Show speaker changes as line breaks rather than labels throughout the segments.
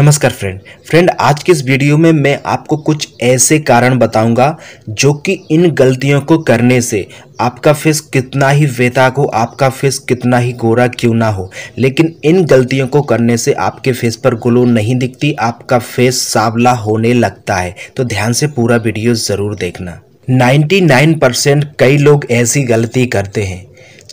नमस्कार friend friend आज के इस वीडियो में मैं आपको कुछ ऐसे कारण बताऊंगा जो कि इन गलतियों को करने से आपका फेस कितना ही बेताक हो आपका फेस कितना ही गोरा क्यों ना हो लेकिन इन गलतियों को करने से आपके फेस पर ग्लो नहीं दिखती आपका फेस सावला होने लगता है तो ध्यान से पूरा वीडियो ज़रूर देखना नाइन्टी कई लोग ऐसी गलती करते हैं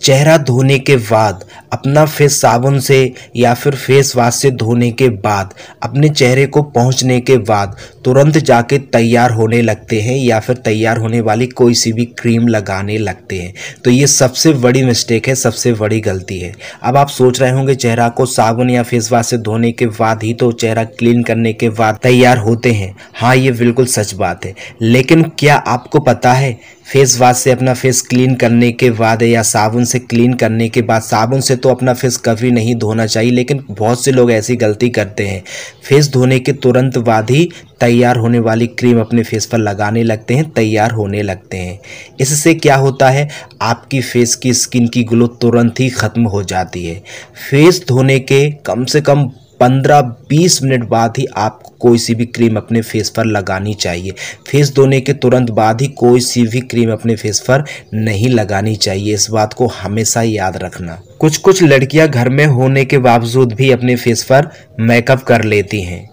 चेहरा धोने के बाद अपना फेस साबुन से या फिर फेस वाश से धोने के बाद अपने चेहरे को पहुंचने के बाद तुरंत जाके तैयार होने लगते हैं या फिर तैयार होने वाली कोई सी भी क्रीम लगाने लगते हैं तो ये सबसे बड़ी मिस्टेक है सबसे बड़ी गलती है अब आप सोच रहे होंगे चेहरा को साबुन या फेस वाश से धोने के बाद ही तो चेहरा क्लीन करने के बाद तैयार होते हैं हाँ ये बिल्कुल सच बात है लेकिन क्या आपको पता है फेस वाश से अपना फेस क्लीन करने के बाद या साबुन से क्लीन करने के बाद साबुन से तो अपना फेस कभी नहीं धोना चाहिए लेकिन बहुत से लोग ऐसी गलती करते हैं फेस धोने के तुरंत बाद ही तैयार होने वाली क्रीम अपने फेस पर लगाने लगते हैं तैयार होने लगते हैं इससे क्या होता है आपकी फेस की स्किन की ग्लो तुरंत ही ख़त्म हो जाती है फेस धोने के कम से कम 15-20 मिनट बाद ही आपको कोई सी भी क्रीम अपने फेस पर लगानी चाहिए फेस धोने के तुरंत बाद ही कोई सी भी क्रीम अपने फेस पर नहीं लगानी चाहिए इस बात को हमेशा याद रखना कुछ कुछ लड़कियां घर में होने के बावजूद भी अपने फेस पर मेकअप कर लेती हैं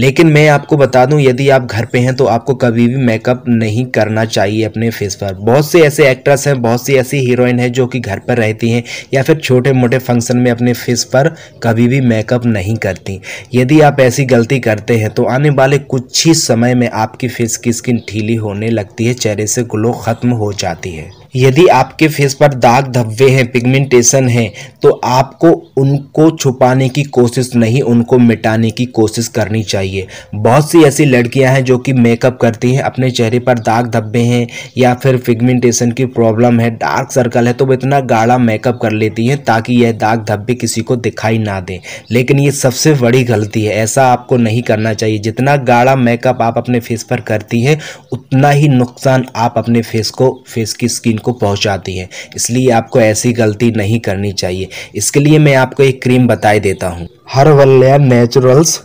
लेकिन मैं आपको बता दूं यदि आप घर पे हैं तो आपको कभी भी मेकअप नहीं करना चाहिए अपने फेस पर बहुत से ऐसे एक्ट्रेस हैं बहुत सी ऐसी हीरोइन हैं जो कि घर पर रहती हैं या फिर छोटे मोटे फंक्शन में अपने फेस पर कभी भी मेकअप नहीं करती यदि आप ऐसी गलती करते हैं तो आने वाले कुछ ही समय में आपकी फेस की स्किन ढीली होने लगती है चेहरे से ग्लो ख़त्म हो जाती है यदि आपके फेस पर दाग धब्बे हैं पिगमेंटेशन है तो आपको उनको छुपाने की कोशिश नहीं उनको मिटाने की कोशिश करनी चाहिए बहुत सी ऐसी लड़कियां हैं जो कि मेकअप करती हैं अपने चेहरे पर दाग धब्बे हैं या फिर पिगमेंटेशन की प्रॉब्लम है डार्क सर्कल है तो वो इतना गाढ़ा मेकअप कर लेती हैं ताकि यह दाग धब्बे किसी को दिखाई ना दें लेकिन ये सबसे बड़ी गलती है ऐसा आपको नहीं करना चाहिए जितना गाढ़ा मेकअप आप अपने फेस पर करती हैं उतना ही नुकसान आप अपने फेस को फेस की स्किन स्किन को पहुंचाती है इसलिए आपको ऐसी गलती नहीं करनी चाहिए इसके लिए मैं आपको एक क्रीम बताई देता हूँ हरवल्या naturals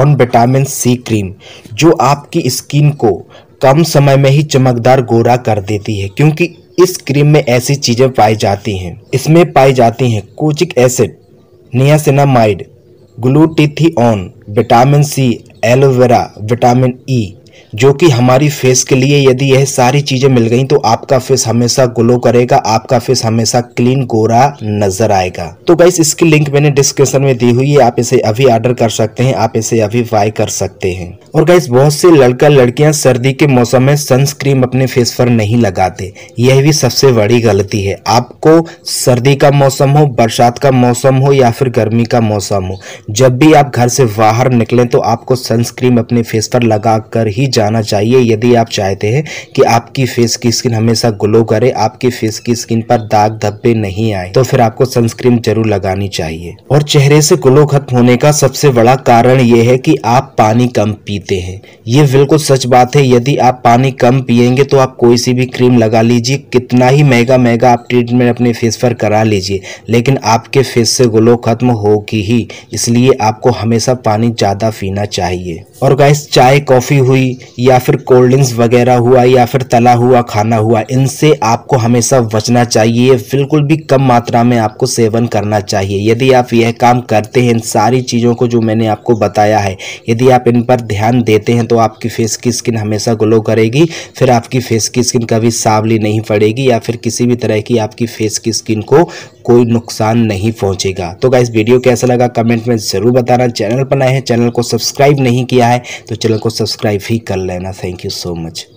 on vitamin C cream जो आपकी स्किन को कम समय में ही चमकदार गोरा कर देती है क्योंकि इस क्रीम में ऐसी चीज़ें पाई जाती हैं इसमें पाई जाती हैं kojic acid niacinamide glutathione vitamin C aloe vera vitamin E e. जो कि हमारी फेस के लिए यदि यह सारी चीज़ें मिल गई तो आपका फेस हमेशा ग्लो करेगा आपका फेस हमेशा क्लीन गोरा नजर आएगा तो गाइस इसकी लिंक मैंने डिस्क्रिप्शन में दी हुई है आप इसे अभी ऑर्डर कर सकते हैं आप इसे अभी बाय कर सकते हैं और गाइस बहुत से लड़का लड़कियां सर्दी के मौसम में सनस्क्रीन अपने फेस पर नहीं लगाते यह भी सबसे बड़ी गलती है आपको सर्दी का मौसम हो बरसात का मौसम हो या फिर गर्मी का मौसम हो जब भी आप घर से बाहर निकले तो आपको सनस्क्रीन अपने फेस पर लगा कर ही जा जाना चाहिए यदि आप चाहते हैं कि आपकी फेस की स्किन हमेशा ग्लो करे आपकी फेस की स्किन पर दाग धब्बे नहीं आए तो फिर आपको सनस्क्रीन जरूर लगानी चाहिए और चेहरे से ग्लो खत्म होने का सबसे बड़ा कारण ये है कि आप पानी कम पीते हैं ये बिल्कुल सच बात है यदि आप पानी कम पियेंगे तो आप कोई सी भी क्रीम लगा लीजिए कितना ही महंगा महंगा आप ट्रीटमेंट अपने फेस पर करा लीजिए लेकिन आपके फेस से ग्लो खत्म होगी ही इसलिए आपको हमेशा पानी ज़्यादा पीना चाहिए और गाइस चाय कॉफ़ी हुई या फिर कोल्ड ड्रिंक्स वगैरह हुआ या फिर तला हुआ खाना हुआ इनसे आपको हमेशा बचना चाहिए बिल्कुल भी कम मात्रा में आपको सेवन करना चाहिए यदि आप यह काम करते हैं इन सारी चीज़ों को जो मैंने आपको बताया है यदि आप इन पर ध्यान देते हैं तो आपकी फेस की स्किन हमेशा ग्लो करेगी फिर आपकी फेस की स्किन कभी सावली नहीं पड़ेगी या फिर किसी भी तरह की आपकी फेस की स्किन को कोई नुकसान नहीं पहुंचेगा तो गाइस वीडियो कैसा लगा कमेंट में ज़रूर बताना चैनल पर नए हैं चैनल को सब्सक्राइब नहीं किया है तो चैनल को सब्सक्राइब ही कर लेना थैंक यू सो मच